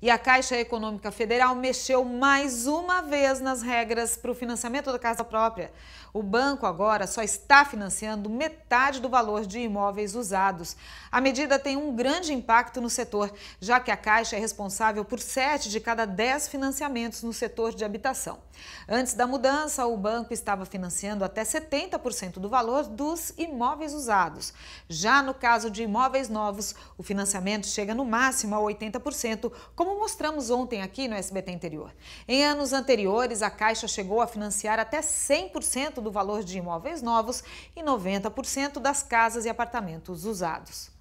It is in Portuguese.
E a Caixa Econômica Federal mexeu mais uma vez nas regras para o financiamento da casa própria. O banco agora só está financiando metade do valor de imóveis usados. A medida tem um grande impacto no setor, já que a Caixa é responsável por 7 de cada 10 financiamentos no setor de habitação. Antes da mudança, o banco estava financiando até 70% do valor dos imóveis usados. Já no caso de imóveis novos, o financiamento chega no máximo a 80%, como como mostramos ontem aqui no SBT Interior. Em anos anteriores, a Caixa chegou a financiar até 100% do valor de imóveis novos e 90% das casas e apartamentos usados.